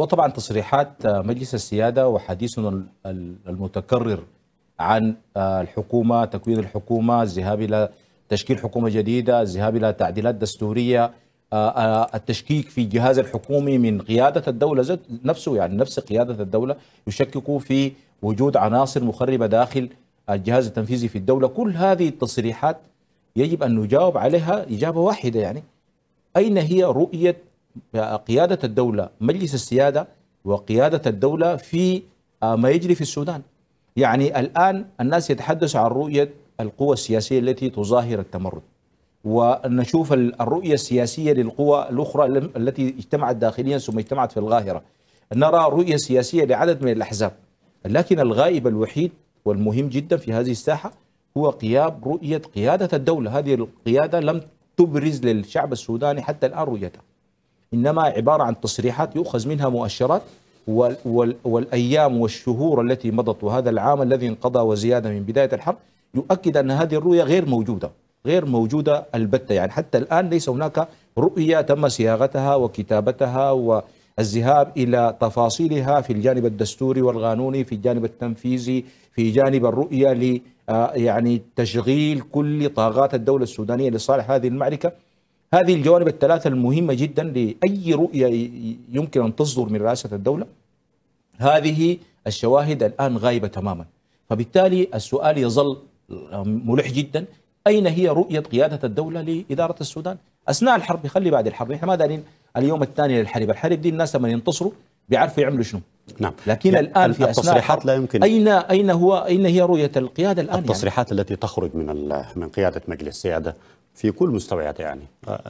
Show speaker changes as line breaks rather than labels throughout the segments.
وطبعا تصريحات آه، مجلس السيادة وحديثنا المتكرر عن آه، الحكومة تكوين الحكومة الذهاب إلى تشكيل حكومة جديدة الذهاب إلى تعديلات دستورية آه، التشكيك في الجهاز الحكومي من قيادة الدولة نفسه يعني نفس قيادة الدولة يشكك في وجود عناصر مخربة داخل الجهاز التنفيذي في الدولة كل هذه التصريحات يجب أن نجاوب عليها إجابة واحدة يعني أين هي رؤية قيادة الدولة مجلس السيادة وقيادة الدولة في آه، ما يجري في السودان يعني الآن الناس يتحدث عن رؤية القوى السياسية التي تظاهر التمرد ونشوف الرؤية السياسية للقوى الأخرى التي اجتمعت داخليا ثم اجتمعت في القاهرة نرى رؤية سياسية لعدد من الأحزاب لكن الغائب الوحيد والمهم جدا في هذه الساحة هو غياب رؤية قيادة الدولة هذه القيادة لم تبرز للشعب السوداني حتى الآن رؤيتها إنما عبارة عن تصريحات يؤخذ منها مؤشرات وال وال والأيام والشهور التي مضت وهذا العام الذي انقضى وزيادة من بداية الحرب يؤكد أن هذه الرؤية غير موجودة غير موجودة البتة يعني حتى الآن ليس هناك رؤية تم صياغتها وكتابتها والذهاب إلى تفاصيلها في الجانب الدستوري والقانوني في الجانب التنفيذي في جانب الرؤية ل آه، يعني تشغيل كل طاقات الدولة السودانية لصالح هذه المعركة هذه الجوانب الثلاثة المهمة جدا لأي رؤية يمكن أن تصدر من رئاسة الدولة هذه الشواهد الآن غايبة تماما فبالتالي السؤال يظل ملح جدا أين هي رؤية قيادة الدولة لإدارة السودان أثناء الحرب خلي بعد الحرب إحنا ما دارين اليوم الثاني للحرب الحرب دي الناس لما ينتصروا بيعرفوا يعملوا شنو نعم لكن يعني الان في التصريحات لا يمكن اين اين هو اين هي رؤيه القياده الان يعني التصريحات يعني؟ التي تخرج من من قياده مجلس السياده في كل مستوياته يعني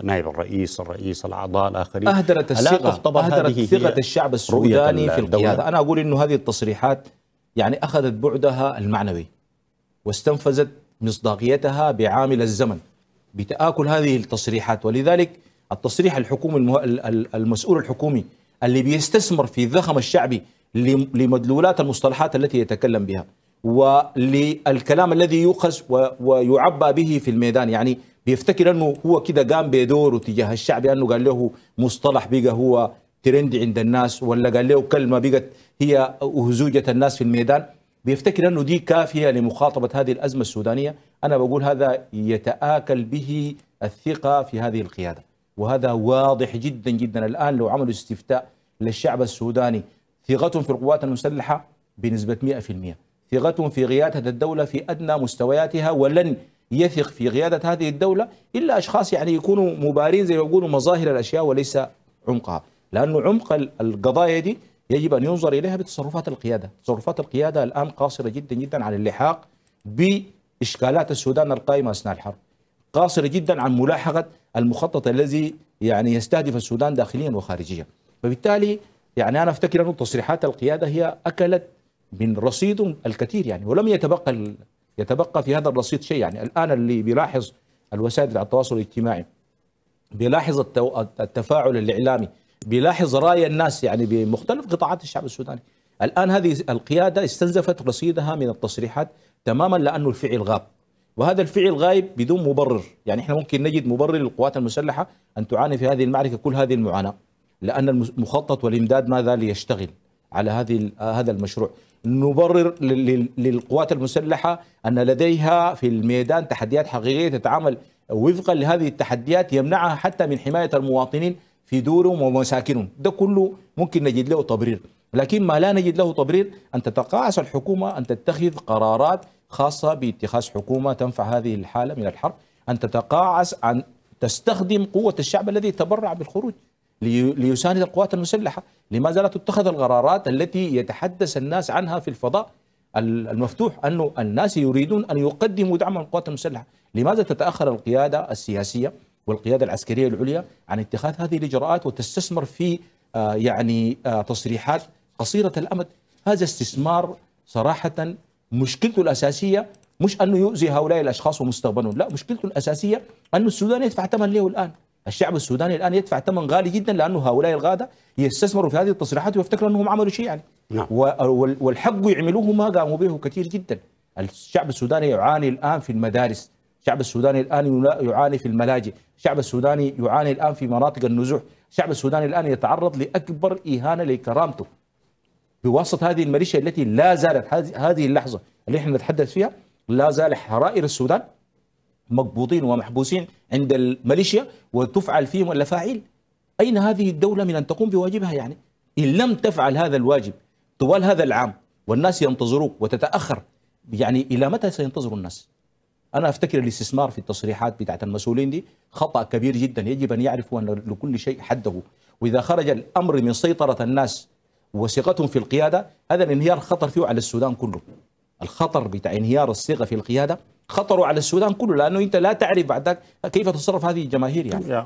نائب الرئيس الرئيس الاعضاء الاخرين اهدرت الثقه اهدرت ثقه الشعب السوداني في القياده انا اقول انه هذه التصريحات يعني اخذت بعدها المعنوي واستنفذت مصداقيتها بعامل الزمن بتآكل هذه التصريحات ولذلك التصريح الحكومي المه... المسؤول الحكومي اللي بيستثمر في الزخم الشعبي لمدلولات المصطلحات التي يتكلم بها وللكلام الذي يؤخذ و... ويعبى به في الميدان يعني بيفتكر انه هو كده قام بدوره تجاه الشعب لانه قال له مصطلح بقى هو ترند عند الناس ولا قال له كلمه بقت هي اهزوجه الناس في الميدان بيفتكر انه دي كافيه لمخاطبه هذه الازمه السودانيه، انا بقول هذا يتآكل به الثقه في هذه القياده، وهذا واضح جدا جدا الان لو عملوا استفتاء للشعب السوداني ثقتهم في القوات المسلحه بنسبه 100%، ثقتهم في قياده الدوله في ادنى مستوياتها ولن يثق في قيادة هذه الدولة إلا أشخاص يعني يكونوا مبارين زي ما يقولوا مظاهر الأشياء وليس عمقها لأنه عمق القضايا دي يجب أن ينظر إليها بتصرفات القيادة تصرفات القيادة الآن قاصرة جدا جدا عن اللحاق بإشكالات السودان القائمة أثناء الحرب قاصرة جدا عن ملاحقة المخطط الذي يعني يستهدف السودان داخليا وخارجيا فبالتالي يعني أنا أفتكر أن تصريحات القيادة هي أكلت من رصيد الكثير يعني ولم يتبقى يتبقى في هذا الرصيد شيء يعني الآن اللي بيلاحظ الوسائل على التواصل الاجتماعي بيلاحظ التفاعل الإعلامي بيلاحظ رأي الناس يعني بمختلف قطاعات الشعب السوداني الآن هذه القيادة استنزفت رصيدها من التصريحات تماما لأنه الفعل غاب وهذا الفعل غايب بدون مبرر يعني احنا ممكن نجد مبرر للقوات المسلحة أن تعاني في هذه المعركة كل هذه المعاناة لأن المخطط والإمداد ماذا ليشتغل على هذه آه، هذا المشروع نبرر للقوات المسلحة أن لديها في الميدان تحديات حقيقية تتعامل وفقا لهذه التحديات يمنعها حتى من حماية المواطنين في دورهم ومساكنهم ده كله ممكن نجد له تبرير لكن ما لا نجد له تبرير أن تتقاعس الحكومة أن تتخذ قرارات خاصة باتخاذ حكومة تنفع هذه الحالة من الحرب أن تتقاعس عن تستخدم قوة الشعب الذي تبرع بالخروج ليساند القوات المسلحة لماذا لا تتخذ القرارات التي يتحدث الناس عنها في الفضاء المفتوح أنه الناس يريدون أن يقدموا دعما للقوات المسلحة لماذا تتأخر القيادة السياسية والقيادة العسكرية العليا عن اتخاذ هذه الإجراءات وتستثمر في آه، يعني آه، تصريحات قصيرة الأمد هذا استثمار صراحة مشكلته الأساسية مش أنه يؤذي هؤلاء الأشخاص ومستقبلهم لا مشكلته الأساسية أن السودان يدفع ثمن له الآن الشعب السوداني الان يدفع ثمن غالي جدا لانه هؤلاء الغاده يستثمروا في هذه التصريحات ويفتكروا انهم عملوا شيء يعني نعم. والحق يعملوه ما قاموا به كثير جدا الشعب السوداني يعاني الان في المدارس الشعب السوداني الان يعاني في الملاجئ الشعب السوداني يعاني الان في مناطق النزوح الشعب السوداني الان يتعرض لاكبر اهانه لكرامته بواسطه هذه الميليشيا التي لا زالت هذه اللحظه اللي احنا نتحدث فيها لا زال حرائر السودان مقبوضين ومحبوسين عند الميليشيا وتفعل فيهم الافاعيل اين هذه الدوله من ان تقوم بواجبها يعني ان لم تفعل هذا الواجب طوال هذا العام والناس ينتظروك وتتاخر يعني الى متى سينتظر الناس انا افتكر الاستثمار في التصريحات بتاعت المسؤولين دي خطا كبير جدا يجب ان يعرفوا ان لكل شيء حده واذا خرج الامر من سيطره الناس وثقتهم في القياده هذا الانهيار خطر فيه على السودان كله الخطر بتاع انهيار الصيغه في القياده خطر على السودان كله لانه انت لا تعرف بعدك كيف تصرف هذه الجماهير يعني